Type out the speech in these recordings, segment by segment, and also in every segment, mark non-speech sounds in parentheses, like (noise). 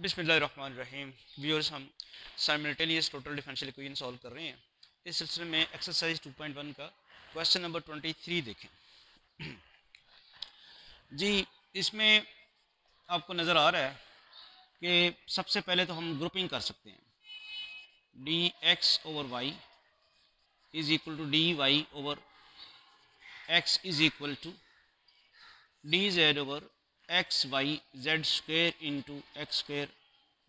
बिसमीम व्यूअर्स हम simultaneous total differential equation solve कर रहे हैं इस सिलसिले में एक्सरसाइज 2.1 का क्वेश्चन नंबर 23 देखें (clears throat) जी इसमें आपको नज़र आ रहा है कि सबसे पहले तो हम ग्रुपिंग कर सकते हैं d x over y is equal to d y over x is equal to d z over x y z square into x square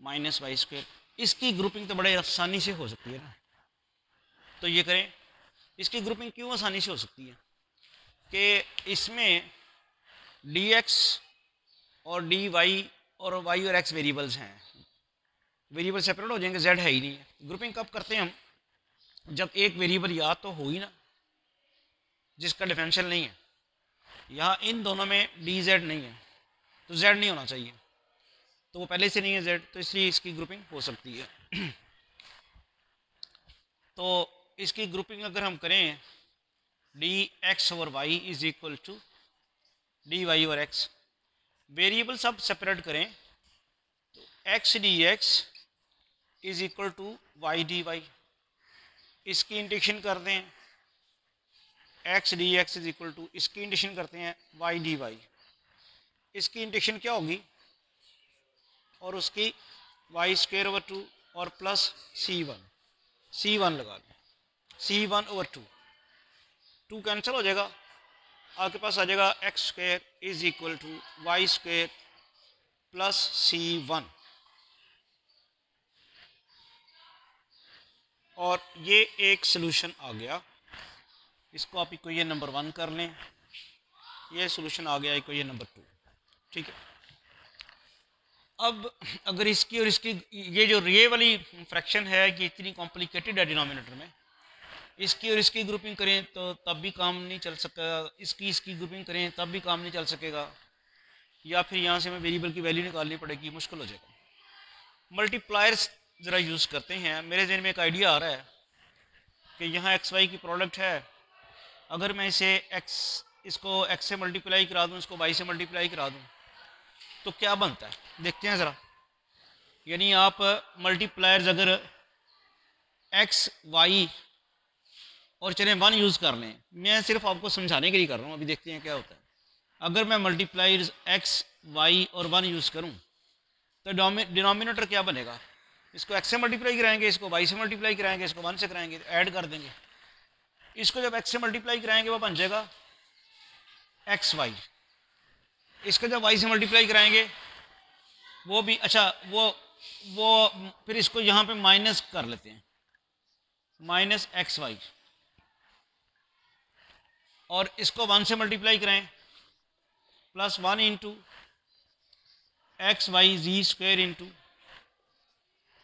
minus y square इसकी ग्रुपिंग तो बड़े आसानी से हो सकती है ना तो ये करें इसकी ग्रुपिंग क्यों आसानी से हो सकती है कि इसमें डी एक्स और डी वाई और वाई और एक्स वेरिएबल्स हैं वेरिएबल सेपरेट हो जाएंगे जेड है ही नहीं है ग्रुपिंग कब करते हैं हम जब एक वेरिएबल याद तो हो ही ना जिसका डिफेंशन नहीं है यहाँ इन दोनों में डी जेड नहीं है तो जेड नहीं होना चाहिए तो वो पहले से नहीं है जेड तो इसलिए इसकी ग्रुपिंग हो सकती है (clears throat) तो इसकी ग्रुपिंग अगर हम करें डी एक्स और y is equal to d y और एक्स वेरिएबल सब सेपरेट करें तो x d x is equal to y d y इसकी इंडिक्शन कर दें x d x is equal to इसकी इंडिक्शन करते हैं वाई डी वाई इसकी इंडिकेशन क्या होगी और उसकी वाई स्क्र ओवर टू और plus c one c one लगा लें c one over two two cancel हो जाएगा आपके पास आ जाएगा x square is equal to y square plus c one और ये एक सोल्यूशन आ गया इसको आप इक्वेशन नंबर वन कर लें ये सोल्यूशन आ गया इक्वेशन नंबर टू ठीक है अब अगर इसकी और इसकी ये जो ये वाली फ्रैक्शन है कि इतनी कॉम्प्लिकेटेड है डिनोमिनेटर में इसकी और इसकी ग्रुपिंग करें तो तब भी काम नहीं चल सकेगा इसकी इसकी ग्रुपिंग करें तब भी काम नहीं चल सकेगा या फिर यहाँ से हमें वेरिएबल की वैल्यू निकालनी पड़ेगी मुश्किल हो जाएगा मल्टीप्लायर्स ज़रा यूज़ करते हैं मेरे जहन में एक आइडिया आ रहा है कि यहाँ एक्स वाई की प्रोडक्ट है अगर मैं इसे एक्स इसको एक्स से मल्टीप्लाई करा दूँ इसको वाई से मल्टीप्लाई करा दूँ तो क्या बनता है देखते हैं ज़रा यानी आप मल्टीप्लायर्स अगर एक्स वाई और चले वन यूज़ कर लें मैं सिर्फ आपको समझाने के लिए कर रहा हूँ अभी देखते हैं क्या होता है अगर मैं मल्टीप्लायर्स एक्स वाई और वन यूज़ करूँ तो डिनोमिनेटर क्या बनेगा इसको एक्स से मल्टीप्लाई कराएंगे इसको वाई से मल्टीप्लाई कराएंगे इसको वन से कराएंगे तो ऐड कर देंगे इसको जब एक्स से मल्टीप्लाई कराएंगे वो बन जाएगा एक्स वाई इसको जब वाई से मल्टीप्लाई कराएंगे वो भी अच्छा वो वो फिर इसको यहाँ पे माइनस कर लेते हैं माइनस एक्स वाई और इसको वन से मल्टीप्लाई कराएं plus one into x y z square into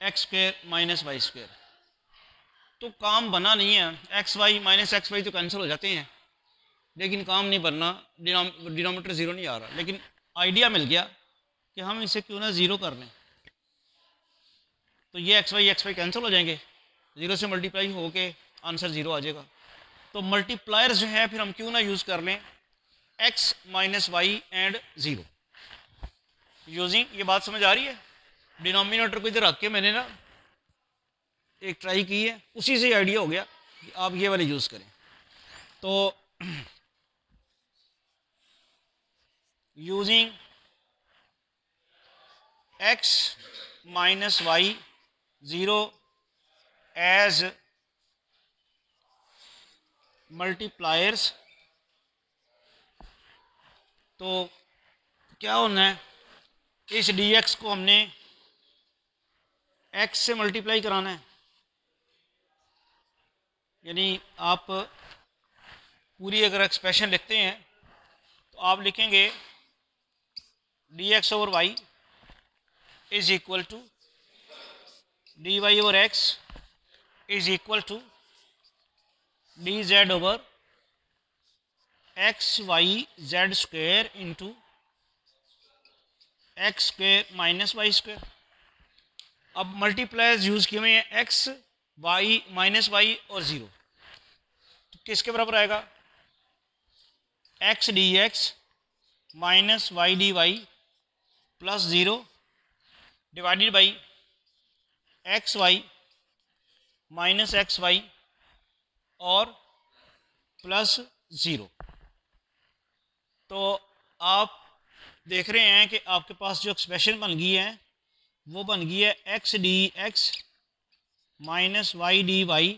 x square minus y square तो काम बना नहीं है x y minus x y तो कैंसिल हो जाते हैं लेकिन काम नहीं बनना डिनोमीटर ज़ीरो नहीं आ रहा लेकिन आइडिया मिल गया कि हम इसे क्यों ना ज़ीरो कर लें तो ये x y x y cancel हो जाएंगे ज़ीरो से मल्टीप्लाई होके आंसर ज़ीरो आ जाएगा तो मल्टीप्लायर जो है फिर हम क्यों ना यूज़ कर लें x minus y and zero using ये बात समझ आ रही है डिनोमिनेटर को इधर रख के मैंने ना एक ट्राई की है उसी से आइडिया हो गया कि आप ये वाले यूज़ करें तो using x minus y zero as multipliers तो क्या होना है इस डी एक्स को हमने एक्स से मल्टीप्लाई कराना है यानी आप पूरी अगर एक्सप्रेशन लिखते हैं तो आप लिखेंगे d x over y is equal to d y over x is equal to d z over x y z square into x square minus y square अब मल्टीप्लायज यूज़ किए हुए हैं एक्स वाई माइनस वाई और zero तो किसके बराबर आएगा x d x minus y d y plus zero divided by x y minus x y और प्लस ज़ीरो तो आप देख रहे हैं कि आपके पास जो एक्सप्रेशन बन गई है वो बन गई है x d x minus y d y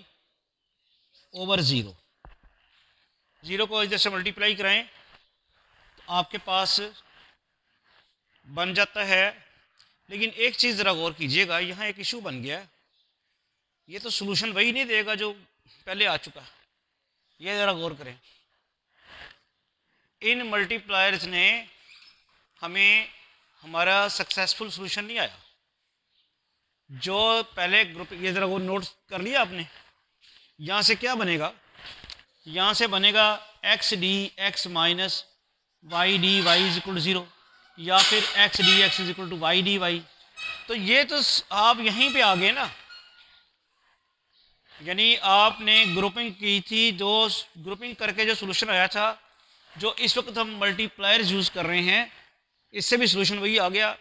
over zero zero को इधर से मल्टीप्लाई कराएं तो आपके पास बन जाता है लेकिन एक चीज़ ज़रा गौर कीजिएगा यहाँ एक इशू बन गया ये तो सोलूशन वही नहीं देगा जो पहले आ चुका ये ज़रा गौर करें इन मल्टीप्लायर्स ने हमें हमारा सक्सेसफुल सोल्यूशन नहीं आया जो पहले ग्रुप ये ज़रा वो नोट कर लिया आपने यहाँ से क्या बनेगा यहाँ से बनेगा x d x minus y d y is equal to zero या फिर x d x is equal to y d y तो ये तो आप यहीं पे आ गए ना यानी आपने ग्रुपिंग की थी जो ग्रुपिंग करके जो सोल्यूशन आया था जो इस वक्त हम मल्टीप्लायर्स यूज़ कर रहे हैं इससे भी सोल्यूशन वही आ गया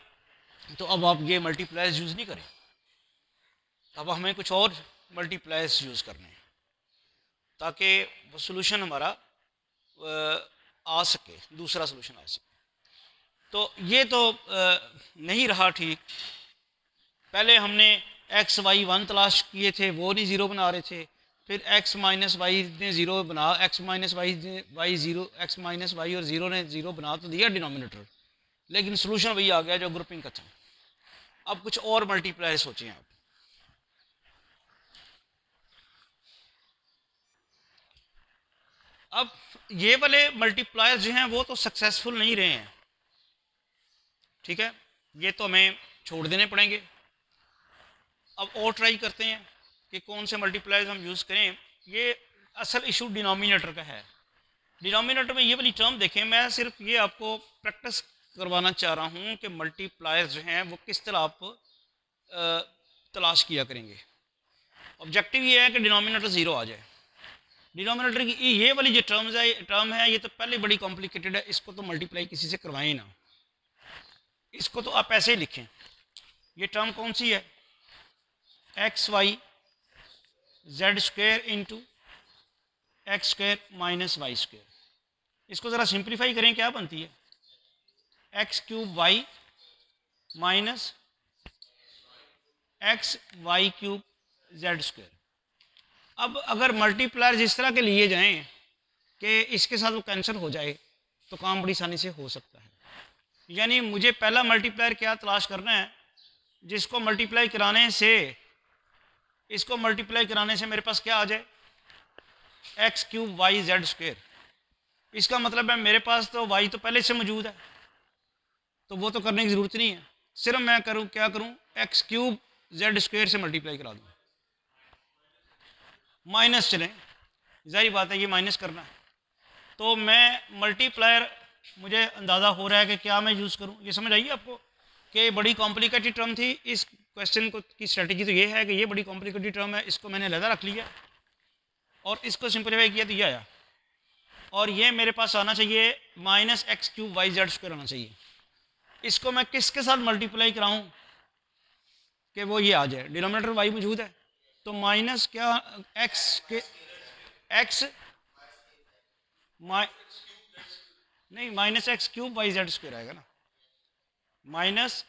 तो अब आप ये मल्टीप्लायर्स यूज़ नहीं करें अब हमें कुछ और मल्टीप्लायर्स यूज़ करने हैं ताकि वो सोल्यूशन हमारा आ सके दूसरा सोल्यूशन आ सके तो ये तो नहीं रहा ठीक पहले हमने एक्स वाई वन तलाश किए थे वो नहीं ज़ीरो बना रहे थे फिर एक्स माइनस वाई ने ज़ीरो बना x minus y y zero x minus y और ज़ीरो ने ज़ीरो बना तो दिया डिनोमिनेटर लेकिन सोल्यूशन वही आ गया जो ग्रुपिंग का था अब कुछ और मल्टीप्लायर सोचें आप अब ये वाले मल्टीप्लायर जो हैं वो तो सक्सेसफुल नहीं रहे हैं ठीक है ये तो हमें छोड़ देने पड़ेंगे अब और ट्राई करते हैं कि कौन से मल्टीप्लायर्स हम यूज़ करें ये असल इशू डिनोमिनेटर का है डिनोमिनेटर में ये वाली टर्म देखें मैं सिर्फ ये आपको प्रैक्टिस करवाना चाह रहा हूँ कि मल्टीप्लायर्स जो हैं वो किस तरह आप तलाश किया करेंगे ऑब्जेक्टिव ये है कि डिनोमिनेटर ज़ीरो आ जाए डिनोमिनेटर की ये वाली जो टर्म्स है टर्म है ये तो पहले बड़ी कॉम्प्लिकेटेड है इसको तो मल्टीप्लाई किसी से करवाएं ना इसको तो आप ऐसे ही लिखें ये टर्म कौन सी है x y z square into x square minus y square इसको ज़रा सिंप्लीफाई करें क्या बनती है x cube y minus x y cube z square अब अगर मल्टीप्लायर इस तरह के लिए जाएं कि इसके साथ वो कैंसिल हो जाए तो काम बड़ी आसानी से हो सकता है यानी मुझे पहला मल्टीप्लायर क्या तलाश करना है जिसको मल्टीप्लाई कराने से इसको मल्टीप्लाई कराने से मेरे पास क्या आ जाए x cube y z square इसका मतलब है मेरे पास तो वाई तो पहले से मौजूद है तो वो तो करने की ज़रूरत नहीं है सिर्फ मैं करूँ क्या करूँ एक्स क्यूब जेड स्क्वेयर से मल्टीप्लाई करा दूँ माइनस चलें जारी बात है ये माइनस करना है तो मैं मल्टीप्लायर मुझे अंदाज़ा हो रहा है कि क्या मैं यूज़ करूँ ये समझ आई आपको कि बड़ी कॉम्प्लिकेटेड टर्म थी इस क्वेश्चन को की स्ट्रेटजी तो ये है कि ये बड़ी कॉम्प्लिकेटेड टर्म है इसको मैंने लदा रख लिया और इसको सिंपलीफाई किया तो ये आया और ये मेरे पास आना चाहिए minus x cube y z square आना चाहिए इसको मैं किसके साथ मल्टीप्लाई कराऊं कि वो ये आ जाए डिनोमिनेटर वाई मौजूद है तो माइनस क्या एक्स के एक्स माइ नहीं minus x cube y z square आएगा ना minus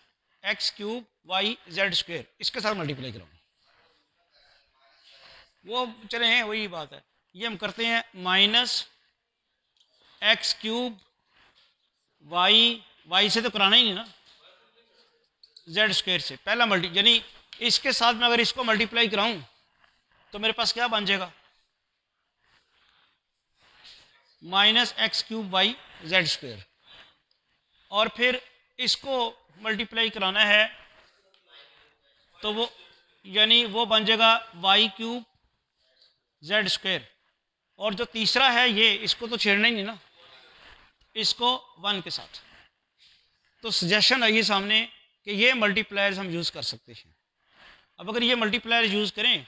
x cube y z square इसके साथ मल्टीप्लाई कराऊंगा वो चले हैं वही बात है ये हम करते हैं minus x cube y y से तो कराना ही नहीं ना जेड स्क्वेयर से पहला मल्टी यानी इसके साथ मैं अगर इसको मल्टीप्लाई कराऊं तो मेरे पास क्या बन जाएगा minus x cube by z square और फिर इसको मल्टीप्लाई कराना है तो वो यानी वो बन जाएगा वाई क्यूब जेड स्क्वेयर और जो तीसरा है ये इसको तो छेड़ना ही नहीं ना इसको वन के साथ तो सजेशन आइए सामने कि ये मल्टीप्लायर्स हम यूज़ कर सकते हैं अब अगर ये मल्टीप्लायर यूज़ करें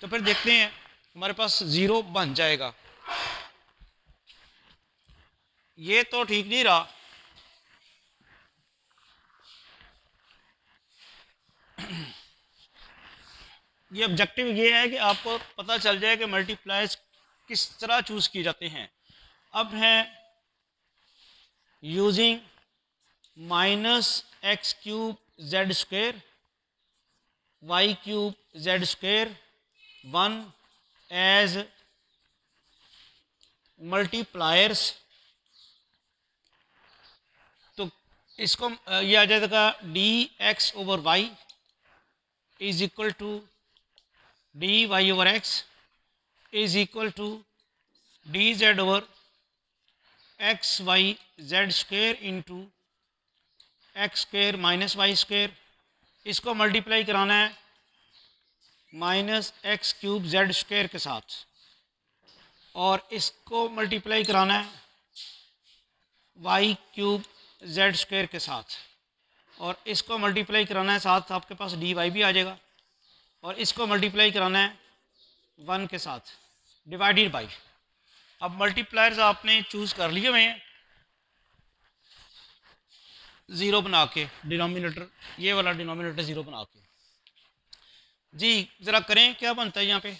तो फिर देखते हैं हमारे पास ज़ीरो बन जाएगा ये तो ठीक नहीं रहा ये ऑब्जेक्टिव ये है कि आपको पता चल जाए कि मल्टीप्लाइज किस तरह चूज किए जाते हैं अब है using minus x cube z square y cube z square one as multipliers इसको ये आ जाएगा d x over y is equal to d y over x is equal to d z over x y z square into x square minus y square इसको multiply कराना है minus x cube z square के साथ और इसको multiply कराना है Y cube z square के साथ और इसको मल्टीप्लाई कराना है साथ आपके पास डी वाई भी आ जाएगा और इसको मल्टीप्लाई कराना है वन के साथ डिवाइडेड बाई अब मल्टीप्लायर्स आपने चूज़ कर लिए हुए हैं ज़ीरो बना के डिनोमिनेटर ये वाला डिनोमिनेटर ज़ीरो बना के जी ज़रा करें क्या बनता है यहाँ पे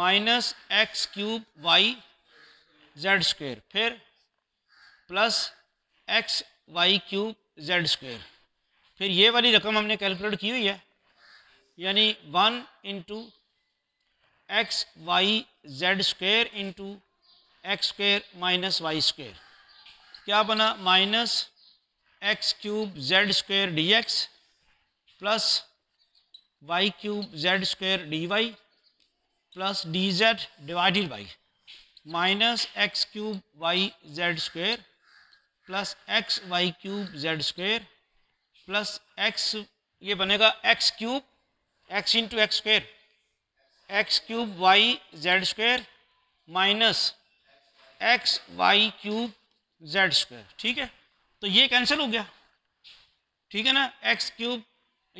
minus x cube y z square फिर plus x y cube z square फिर ये वाली रकम हमने कैलकुलेट की हुई है यानी one into x y z square into x square minus y square क्या बना minus x cube z square d x plus y cube z square d y plus d z divided by minus x cube y z square plus x y cube z square plus x ये बनेगा x cube x into x square x cube y z square minus x y cube z square ठीक है तो ये cancel हो गया ठीक है ना एक्स क्यूब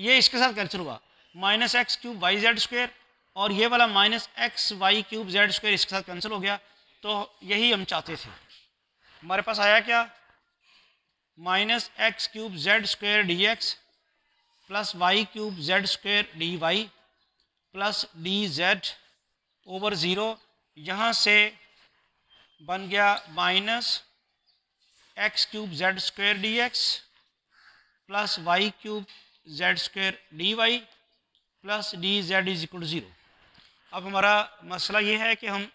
ये इसके साथ कैंसिल हुआ minus x cube y z square और ये वाला minus x y cube z square इसके साथ कैंसिल हो गया तो यही हम चाहते थे हमारे पास आया क्या minus x cube z square d x plus y cube z square d y plus d z over zero यहाँ से बन गया minus x cube z square d x plus y cube z square d y plus d z is equal to zero अब हमारा मसला ये है कि हम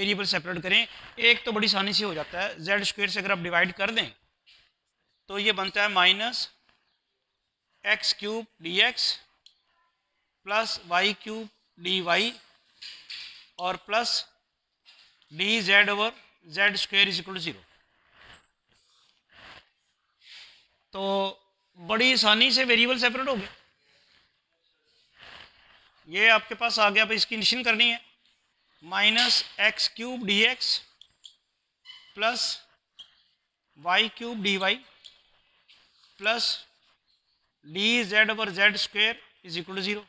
वेरिएबल सेपरेट करें एक तो बड़ी आसानी से हो जाता है जेड स्क्वेयर से अगर आप डिवाइड कर दें तो ये बनता है minus x cube d x plus y cube d y और plus d z over z square is equal to zero तो बड़ी आसानी से वेरिएबल सेपरेट हो गए ये आपके पास आ गया अब इसकी निशन करनी है minus x cube d x plus y cube d y plus d z over z square is equal to zero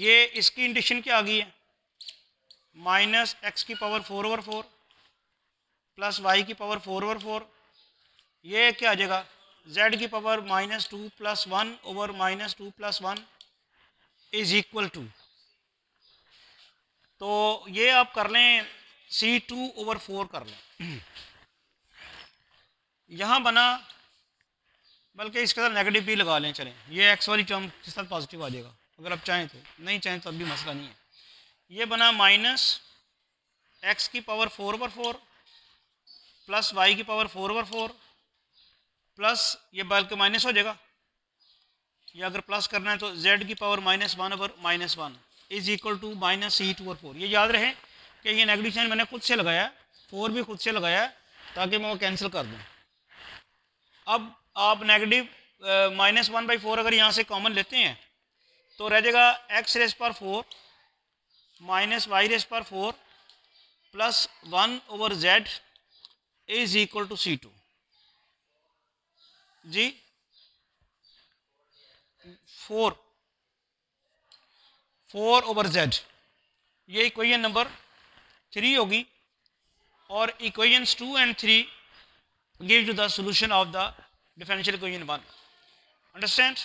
ये इसकी इंडिशन क्या आ गई है माइनस एक्स की power four over four plus y की पावर फोर ओवर फोर ये क्या आ जाएगा जेड की power minus two plus one over minus two plus one is equal to तो ये आप कर लें सी टू ओवर फोर कर लें यहाँ बना बल्कि इसके साथ नेगेटिव भी लगा लें चलें ये एक्स वाली टर्म के साथ पॉजिटिव आ जाएगा अगर आप चाहें तो नहीं चाहें तो अभी मसला नहीं है ये बना माइनस एक्स की power four over four plus y की power four over four plus ये बल्कि माइनस हो जाएगा या अगर प्लस करना है तो जेड की power minus one over minus one is equal to minus e two और फोर ये याद रहे कि ये नेगेटिव साइन मैंने खुद से लगाया फोर भी खुद से लगाया ताकि मैं वो कैंसिल कर दूँ अब आप negative minus one by four अगर यहाँ से कॉमन लेते हैं तो रह जाएगा x raise power four minus y raise power four plus one over z is equal to c two g four four over z ये इक्वेशन नंबर थ्री होगी और equations two and three give you the solution of the differential equation one understand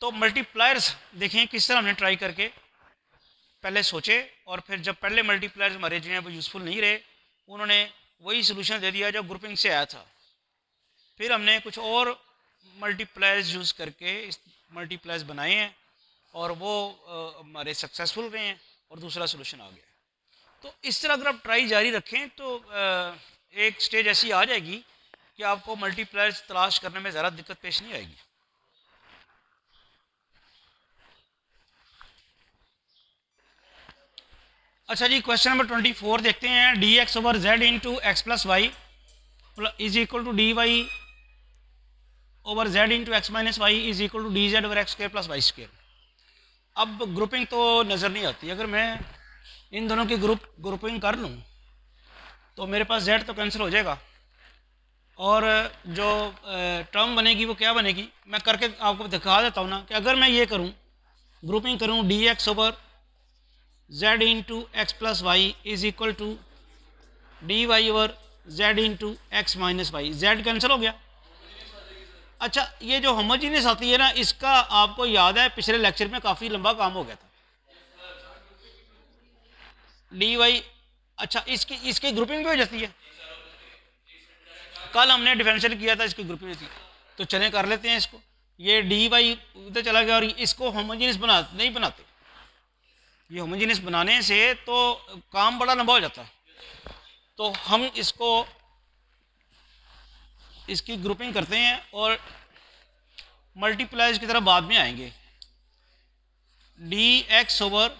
तो multipliers देखें किस तरह हमने try करके पहले सोचे और फिर जब पहले मल्टीप्लायर्स हमारे जो हैं वो यूज़फुल नहीं रहे उन्होंने वही सोल्यूशन दे दिया जो ग्रुपिंग से आया था फिर हमने कुछ और मल्टीप्लायर्स यूज़ करके इस मल्टीप्लायर्स बनाए हैं और वो हमारे सक्सेसफुल रहे हैं और दूसरा सोल्यूशन आ गया तो इस तरह अगर आप ट्राई जारी रखें तो आ, एक स्टेज ऐसी आ जाएगी कि आपको मल्टीप्लायर्स तलाश करने में ज़्यादा दिक्कत पेश नहीं आएगी अच्छा जी क्वेश्चन नंबर ट्वेंटी फोर देखते हैं d x over z into x plus y is equal to d y over z to x minus y is equal to d z over x square plus y square अब grouping तो नज़र नहीं आती अगर मैं इन दोनों की group grouping कर लूँ तो मेरे पास जेड तो कैंसिल हो जाएगा और जो टर्म बनेगी वो क्या बनेगी मैं करके आपको दिखा देता हूँ ना कि अगर मैं ये करूँ ग्रुपिंग करूँ d x over z into x plus y is equal to d y over z into x minus y z cancel हो गया अच्छा ये जो होमोजीनियस आती है ना इसका आपको याद है पिछले लेक्चर में काफ़ी लंबा काम हो गया था डी वाई अच्छा इसकी इसकी ग्रुपिंग भी हो जाती है कल हमने डिफेंशियल किया था इसकी ग्रुपिंग थी तो चले कर लेते हैं इसको ये डी वाई उधर चला गया और इसको होमोजीनियस बना नहीं बनाते ये होमोजीनियस बनाने से तो काम बड़ा लंबा हो जाता है तो हम इसको इसकी ग्रुपिंग करते हैं और मल्टीप्लाइज की तरफ बाद में आएंगे d x over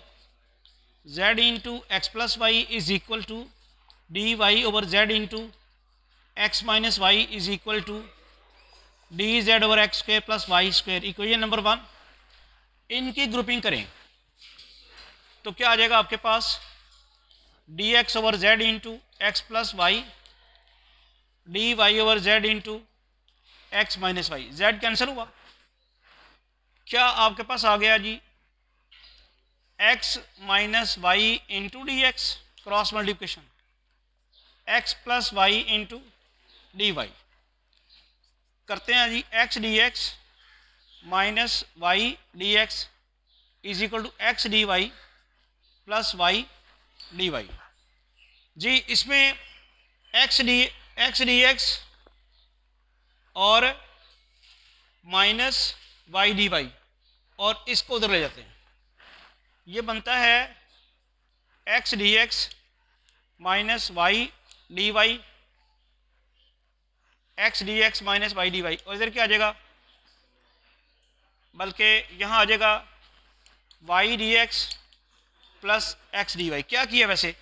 z into x plus y is equal to d y over z into x minus y is equal to d z over x square plus y square equation number one इनकी grouping करें तो क्या आ जाएगा आपके पास d x over z into x plus y d y over z into x minus y z cancel हुआ क्या आपके पास आ गया जी x minus y into d x cross multiplication x plus y into d y करते हैं जी x d x minus y d x is equal to x d y plus y d y जी इसमें x d x d x और minus y d y और इसको उधर ले जाते हैं ये बनता है x d x minus y d y x d x minus y d y और इधर क्या आ जाएगा बल्कि यहाँ आ जाएगा y d x plus x d y क्या किया वैसे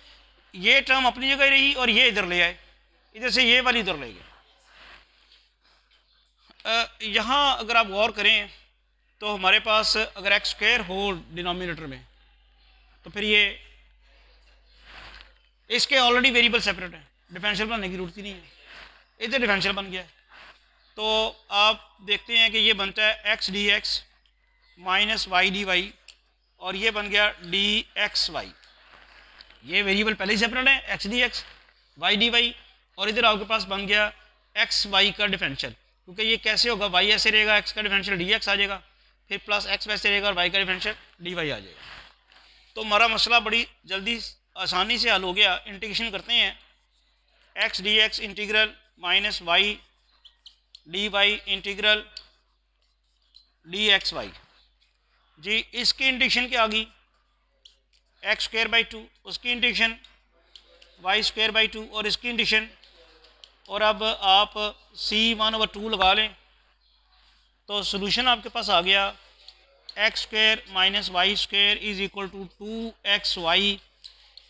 ये टर्म अपनी जगह रही और ये इधर ले आए इधर से ये वाली इधर ले गए यहाँ अगर आप गौर करें तो हमारे पास अगर एक्स स्क्र हो डिनोमिनेटर में तो फिर ये इसके ऑलरेडी वेरिएबल सेपरेट हैं डिफरेंशियल बनाने की जरूरत ही नहीं है इधर डिफरेंशियल बन गया तो आप देखते हैं कि ये बनता है x d x minus y d y और ये बन गया डी एक्स वाई ये वेरिएबल पहले ही सेपरेट है x d x y d y और इधर आपके पास बन गया एक्स वाई का डिफरेंशियल क्योंकि ये कैसे होगा वाई ऐसे रहेगा एक्स का डिफरेंशियल डी एक्स आ जाएगा फिर प्लस एक्स वैसे रहेगा और वाई का डिफरेंशियल डी वाई आ जाएगा तो हमारा मसला बड़ी जल्दी आसानी से हल हो गया इंटीग्रेशन करते हैं x d x integral minus y d y integral d x y जी इसकी इंडिक्शन क्या आ गई एक्स स्क्र बाई टू उसकी induction y square by two और इसकी इंडिकेशन और अब आप सी वन ओवर टू लगा लें तो सोल्यूशन आपके पास आ गया x square minus y square is equal to two x y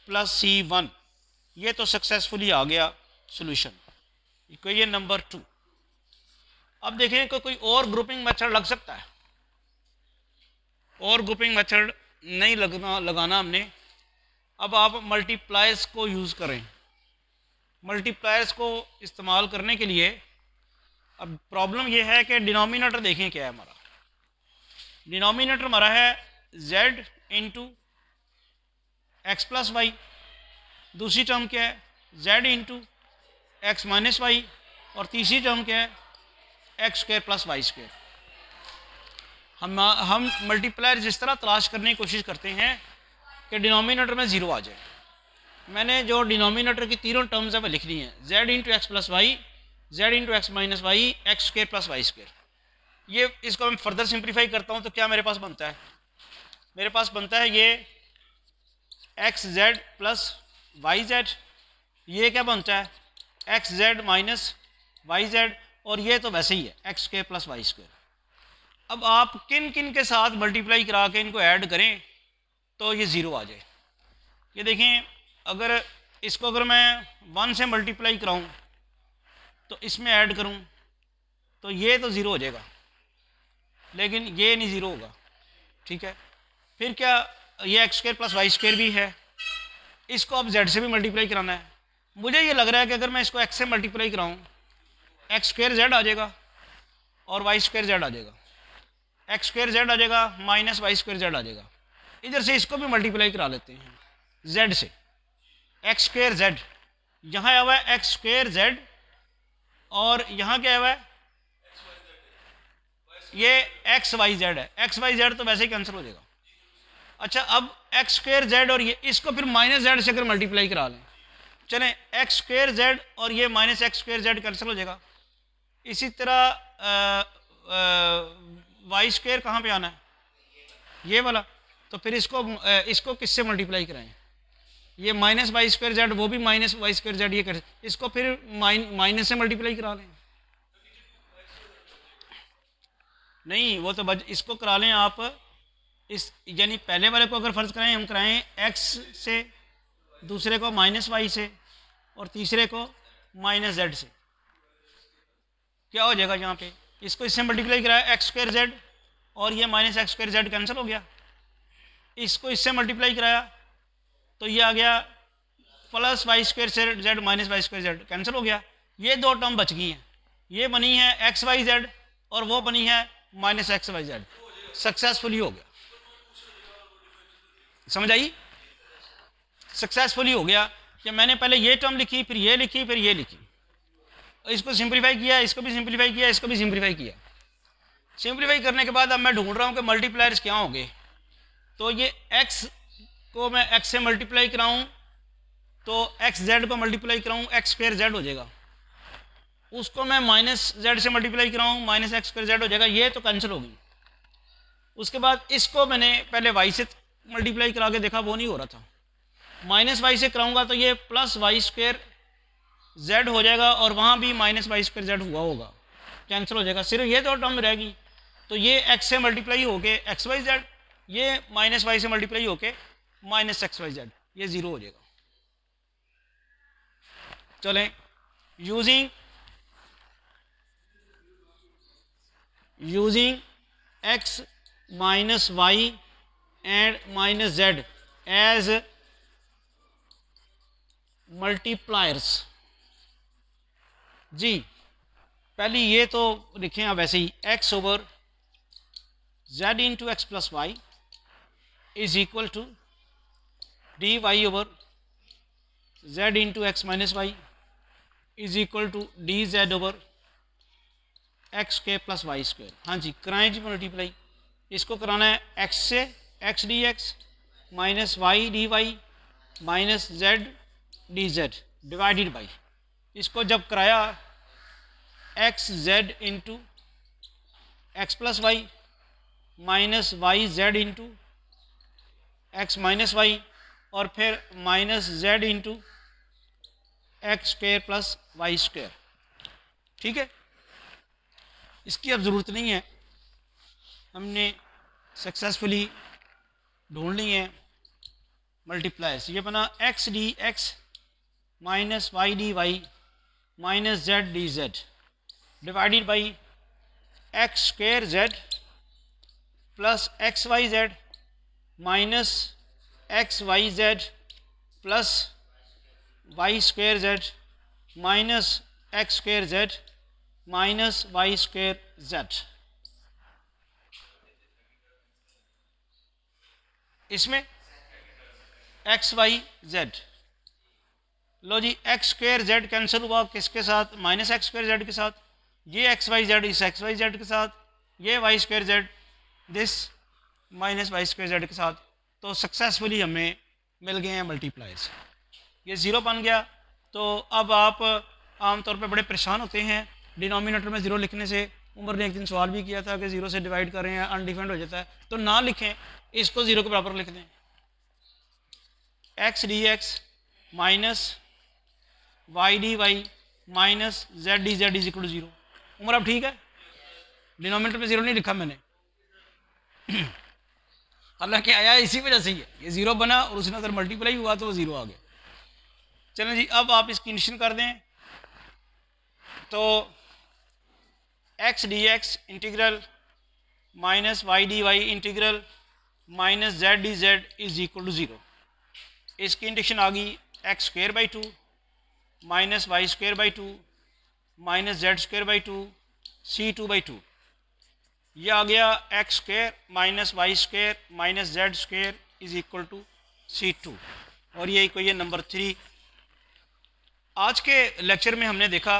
plus c one ये तो सक्सेसफुली आ गया सोल्यूशन इक्वेशन नंबर टू अब देखें को कोई और ग्रुपिंग मेथड लग सकता है और ग्रुपिंग मेथड नहीं लगना लगाना हमने अब आप मल्टीप्लायर्स को यूज़ करें मल्टीप्लायर्स को इस्तेमाल करने के लिए अब प्रॉब्लम यह है कि डिनोमिनेटर देखें क्या है हमारा डिनोमिनेटर हमारा है z into x plus y दूसरी टर्म क्या है z into x minus y और तीसरी टर्म क्या है x square plus y square हम हम मल्टीप्लायर जिस तरह तलाश करने की कोशिश करते हैं कि डिनोमिनेटर में ज़ीरो आ जाए मैंने जो डिनोमिनेटर की तीनों टर्म्स हैं वह लिखनी है z into x plus y z into x minus y x square plus y square ये इसको मैं फर्दर सिंप्लीफाई करता हूँ तो क्या मेरे पास बनता है मेरे पास बनता है ये x z plus y z ये क्या बनता है x z minus y z और ये तो वैसे ही है एक्स के प्लस वाई स्क्वेयर अब आप किन किन के साथ मल्टीप्लाई करा के इनको ऐड करें तो ये ज़ीरो आ जाए ये देखें अगर इसको अगर मैं वन से मल्टीप्लाई कराऊं तो इसमें ऐड करूं तो ये तो ज़ीरो हो जाएगा लेकिन ये नहीं ज़ीरो होगा ठीक है फिर क्या ये x square plus y square भी है इसको आप जेड से भी मल्टीप्लाई कराना है मुझे ये लग रहा है कि अगर मैं इसको एक्स से मल्टीप्लाई कराऊँ एक्स स्क्र जेड आ जाएगा और वाई स्क्र जेड आ जाएगा एक्स स्क्र जेड आ जाएगा माइनस वाई स्क्र जेड आ जाएगा इधर से इसको भी मल्टीप्लाई करा लेते हैं जेड से एक्स स्क्र जेड यहाँ आया हुआ है एक्स स्क्र जेड और यहाँ क्या आया हुआ है ये एक्स वाई जेड है एक्स वाई जेड तो वैसे ही कैंसिल हो जाएगा अच्छा अब एक्स स्क्र जेड और ये इसको फिर माइनस जेड से अगर मल्टीप्लाई करा लें चले एक्स स्क्र जेड और ये minus x square z cancel हो जाएगा इसी तरह वाई स्क्र कहाँ पे आना है ये वाला तो फिर इसको आ, इसको किससे मल्टीप्लाई कराएं ये माइनस वाई स्क्र जेड वो भी माइनस वाई स्क्र जेड ये कर इसको फिर माइनस से मल्टीप्लाई करा लें नहीं वो तो बज इसको करा लें आप इस यानी पहले वाले को अगर फ़र्ज़ कराएं हम कराएं एक्स से दूसरे को माइनस वाई से और तीसरे को माइनस जेड से क्या हो जाएगा यहाँ पे इसको इससे मल्टीप्लाई कराया एक्स स्क्वायर जेड और ये minus x square z cancel हो गया इसको इससे मल्टीप्लाई कराया तो ये आ गया plus y square z minus y square z cancel हो गया ये दो टर्म बच गई हैं ये बनी है एक्स वाई जेड और वो बनी है minus x y z successfully हो गया समझ आई सक्सेसफुली हो गया कि मैंने पहले ये टर्म लिखी फिर ये लिखी फिर ये लिखी इसको सिंप्लीफाई किया इसको भी सिंप्लीफाई किया इसको भी सिंप्लीफाई किया सिंप्लीफाई करने के बाद अब मैं ढूंढ रहा हूँ कि मल्टीप्लायर्स क्या होंगे तो ये एक्स को मैं एक्स से मल्टीप्लाई कराऊँ तो एक्स जेड को मल्टीप्लाई कराऊँ एक्स स्क्र जेड हो जाएगा उसको मैं माइनस जेड से मल्टीप्लाई कराऊँ माइनस एक्स स्क्र जेड हो जाएगा ये तो कैंसिल होगी उसके बाद इसको मैंने पहले वाई से मल्टीप्लाई करा के देखा वो नहीं हो रहा था माइनस वाई से कराऊंगा तो ये प्लस वाई स्क्वेयर जेड हो जाएगा और वहाँ भी माइनस वाई स्क्वेयर जेड हुआ होगा कैंसिल हो जाएगा सिर्फ ये तो टर्म रहेगी तो ये एक्स से मल्टीप्लाई होके एक्स वाई जेड ये माइनस वाई से मल्टीप्लाई होके माइनस एक्स वाई जेड ये ज़ीरो हो जाएगा चलें using using x minus y and minus z as multipliers जी पहली ये तो लिखे आप वैसे ही x over z into x plus y is equal to d y over z into x minus y is equal to d z over x square plus y square हाँ जी कराएं जी मल्टीप्लाई इसको कराना है एक्स से x d x minus y d y minus z d z divided by इसको जब कराया x z into x plus y minus y z into x minus y और फिर minus z into x square plus y square ठीक है इसकी अब ज़रूरत नहीं है हमने सक्सेसफुली ढूंढ ली है मल्टीप्लाइज ये बना x d x minus y d y minus z d z divided by x square z plus x y z minus x y z plus y square z minus x square z minus y square z इसमें x y z लो जी x square z cancel हुआ किसके साथ minus x square z के साथ ये x y z इस एक्स वाई जेड के साथ ये y square z this minus y square z के साथ तो सक्सेसफुली हमें मिल गए हैं मल्टीप्लायर्स ये ज़ीरो बन गया तो अब आप आमतौर पर बड़े परेशान होते हैं डिनोमिनेटर में ज़ीरो लिखने से उम्र ने एक दिन सवाल भी किया था कि ज़ीरो से डिवाइड कर रहे हैं अनडिफाइंड हो जाता है तो ना लिखें इसको ज़ीरो के बराबर लिख दें x d x minus y d y minus z d z is equal to zero उम्र अब ठीक है डिनोमीटर में जीरो नहीं लिखा मैंने (clears throat) हालांकि आया इसी वजह से ही है ये जीरो बना और उसने अगर मल्टीप्लाई हुआ तो वो जीरो आ गया चलें जी अब आप इसकी कंडीशन कर दें तो x d x integral minus y d y integral minus z d z is equal to zero इसकी इंडिक्शन आ गई x square by two minus y square by two minus z square by two c two by two यह आ गया x square minus y square minus z square is equal to c two और ये है number three आज के lecture में हमने देखा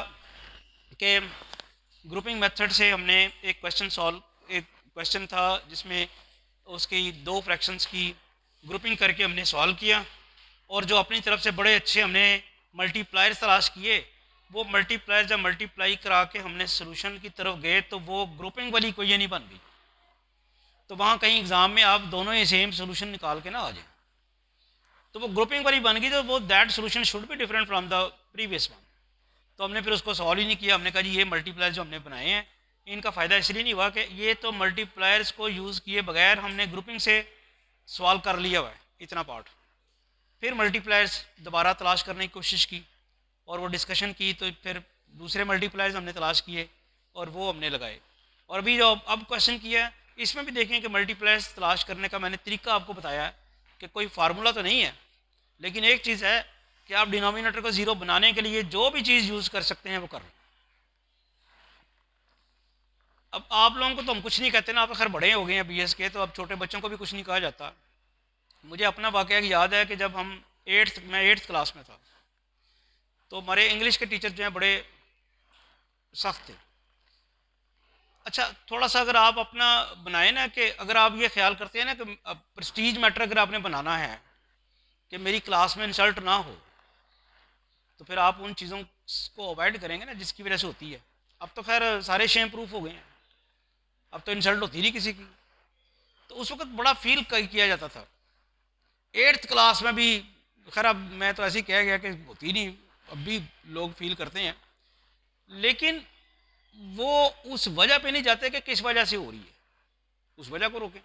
कि ग्रुपिंग मेथड से हमने एक क्वेश्चन सॉल्व एक क्वेश्चन था जिसमें उसकी दो फ्रैक्शंस की ग्रुपिंग करके हमने सॉल्व किया और जो अपनी तरफ से बड़े अच्छे हमने मल्टीप्लायर तलाश किए वो मल्टीप्लायर जब मल्टीप्लाई करा के हमने सोलूशन की तरफ गए तो वो ग्रुपिंग वाली कोई नहीं बन गई तो वहाँ कहीं एग्ज़ाम में आप दोनों ही सेम सोलूशन निकाल के ना आ जाए तो वो ग्रुपिंग वाली बन गई तो वो दैट सोल्यूशन शुड भी different from the previous one तो हमने फिर उसको सॉल्व ही नहीं किया हमने कहा जी ये मल्टीप्लायर जो हमने बनाए हैं इनका फ़ायदा इसलिए नहीं हुआ कि ये तो मल्टीप्लायर्स को यूज़ किए बगैर हमने ग्रुपिंग से सॉल्व कर लिया हुआ है इतना पार्ट फिर मल्टीप्लायर्स दोबारा तलाश करने की कोशिश की और वो डिस्कशन की तो फिर दूसरे मल्टीप्लायर्स हमने तलाश किए और वो हमने लगाए और अभी जो अब क्वेश्चन किया है इसमें भी देखें कि मल्टीप्लायर्स तलाश करने का मैंने तरीका आपको बताया कि कोई फार्मूला तो नहीं है लेकिन एक चीज़ है कि आप डिनोमिनेटर को ज़ीरो बनाने के लिए जो भी चीज़ यूज़ कर सकते हैं वो कर अब आप लोगों को तो हम कुछ नहीं कहते ना आप तो खैर बड़े हो गए हैं बी के तो अब छोटे बच्चों को भी कुछ नहीं कहा जाता मुझे अपना वाक़ याद है कि जब हम एट्थ मैं एट्थ क्लास में था तो हमारे इंग्लिश के टीचर जो हैं बड़े सख्त थे अच्छा थोड़ा सा अगर आप अपना बनाए ना कि अगर आप ये ख्याल करते हैं ना कि प्रस्टीज मैटर अगर आपने बनाना है कि मेरी क्लास में इंसल्ट ना हो तो फिर आप उन चीज़ों को अवॉइड करेंगे ना जिसकी वजह से होती है अब तो खैर सारे शेम प्रूफ हो गए हैं अब तो इंसल्ट होती नहीं किसी की तो उस वक्त बड़ा फील किया जाता था एट्थ क्लास में भी खैर अब मैं तो ऐसे ही कह गया कि होती नहीं अब भी लोग फील करते हैं लेकिन वो उस वजह पे नहीं जाते कि किस वजह से हो रही है उस वजह को रोकें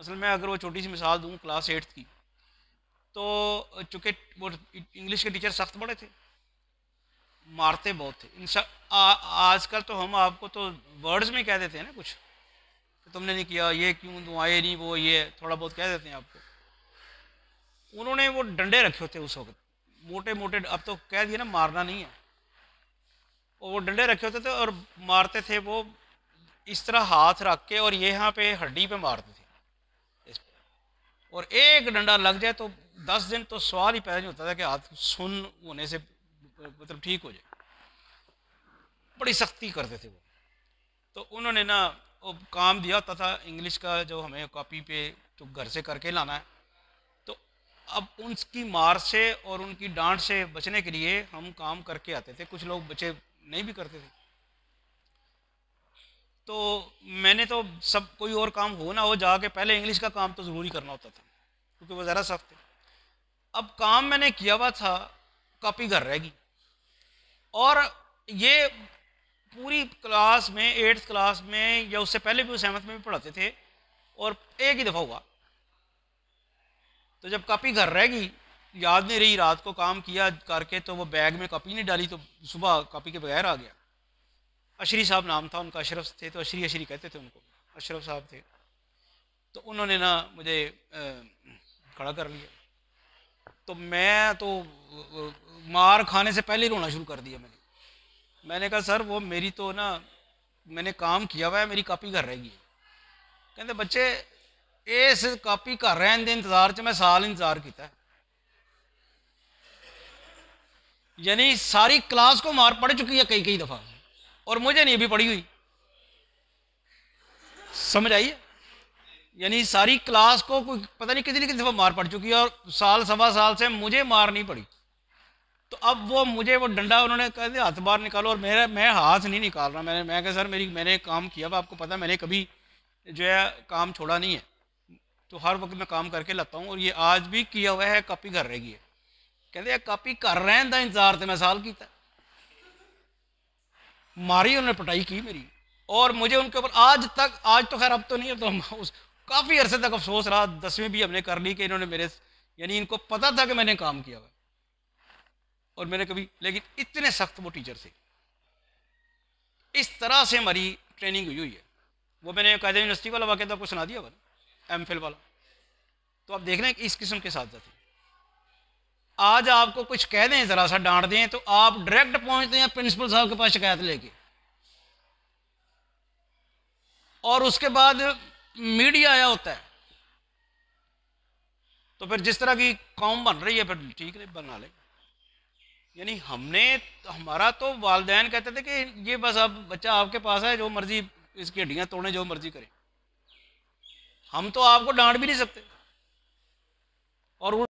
मसल मैं अगर वो छोटी सी मिसाल दूँ क्लास एट्थ की तो चूँकि वो इंग्लिश के टीचर सख्त बड़े थे मारते बहुत थे इन आजकल तो हम आपको तो वर्ड्स में कह देते हैं ना कुछ तुमने नहीं किया ये क्यों दुआएं नहीं वो ये थोड़ा बहुत कह देते हैं आपको उन्होंने वो डंडे रखे होते उस वक्त मोटे मोटे अब तो कह दिया ना मारना नहीं है और वो डंडे रखे होते थे और मारते थे वो इस तरह हाथ रख के और ये यहाँ पे हड्डी पे मारते थे इस पर और एक डंडा लग जाए तो दस दिन तो सवाल ही पैदा नहीं होता था कि हाथ सुन होने से मतलब ठीक हो जाए बड़ी सख्ती करते थे वो तो उन्होंने ना वो काम दिया होता था इंग्लिश का जो हमें कॉपी पे जो तो घर से करके लाना है अब उनकी मार से और उनकी डांट से बचने के लिए हम काम करके आते थे कुछ लोग बचे नहीं भी करते थे तो मैंने तो सब कोई और काम हो ना हो जाके पहले इंग्लिश का काम तो ज़रूरी करना होता था क्योंकि वो ज़रा सख्त थे अब काम मैंने किया हुआ था कॉपी घर रहेगी और ये पूरी क्लास में एट्थ क्लास में या उससे पहले भी उस सहमत में भी पढ़ाते थे और एक ही दफ़ा हुआ तो जब कॉपी घर रह गई याद नहीं रही रात को काम किया करके तो वो बैग में कॉपी नहीं डाली तो सुबह कॉपी के बगैर आ गया अशरी साहब नाम था उनका अशरफ थे तो अशरी अशरी कहते थे उनको अशरफ साहब थे तो उन्होंने ना मुझे खड़ा कर लिया तो मैं तो मार खाने से पहले रोना शुरू कर दिया मैंने मैंने कहा सर वो मेरी तो ना मैंने काम किया हुआ है मेरी कापी घर रहेगी कहते बच्चे इस कापी घर रहन के इंतजार च मैं साल इंतजार किया यानी सारी क्लास को मार पड़ चुकी है कई कई दफ़ा और मुझे नहीं अभी पड़ी हुई समझ आई यानी सारी क्लास को कोई पता नहीं कितनी कितनी दफ़ा मार पड़ चुकी है और साल सवा साल से मुझे मार नहीं पड़ी तो अब वो मुझे वो डंडा उन्होंने कह दिया हाथ बार निकालो और मेरा मैं हाथ नहीं निकाल रहा मैंने मैं कह सर मेरी मैंने काम किया अब आपको पता मैंने कभी जो है काम छोड़ा नहीं है तो हर वक्त मैं काम करके लाता हूँ और ये आज भी किया हुआ है कापी कर रहेगी है कहते कापी कर रहे हैं इंतजार तो मैं साल किया मारी उन्होंने पटाई की मेरी और मुझे उनके ऊपर आज तक आज तो खैर अब तो नहीं तो उस काफ़ी अरसे तक अफसोस रहा दसवीं भी हमने कर ली कि इन्होंने मेरे यानी इनको पता था कि मैंने काम किया हुआ और मैंने कभी लेकिन इतने सख्त वो टीचर थे इस तरह से हमारी ट्रेनिंग हुई हुई है वो मैंने कायदा यूनिवर्सिटी वाला तो आपको सुना दिया वाला एम वाला तो आप देख रहे हैं कि इस किस्म के साथ हैं आज आपको कुछ कह दें ज़रा सा डांट दें तो आप डायरेक्ट पहुंचते हैं प्रिंसिपल साहब के पास शिकायत लेके और उसके बाद मीडिया आया होता है तो फिर जिस तरह की कौम बन रही है फिर ठीक है बना ले यानी हमने हमारा तो वालदेन कहते थे कि ये बस अब बच्चा आपके पास है जो मर्जी इसकी हड्डियाँ तोड़ने जो मर्जी करें हम तो आपको डांट भी नहीं सकते और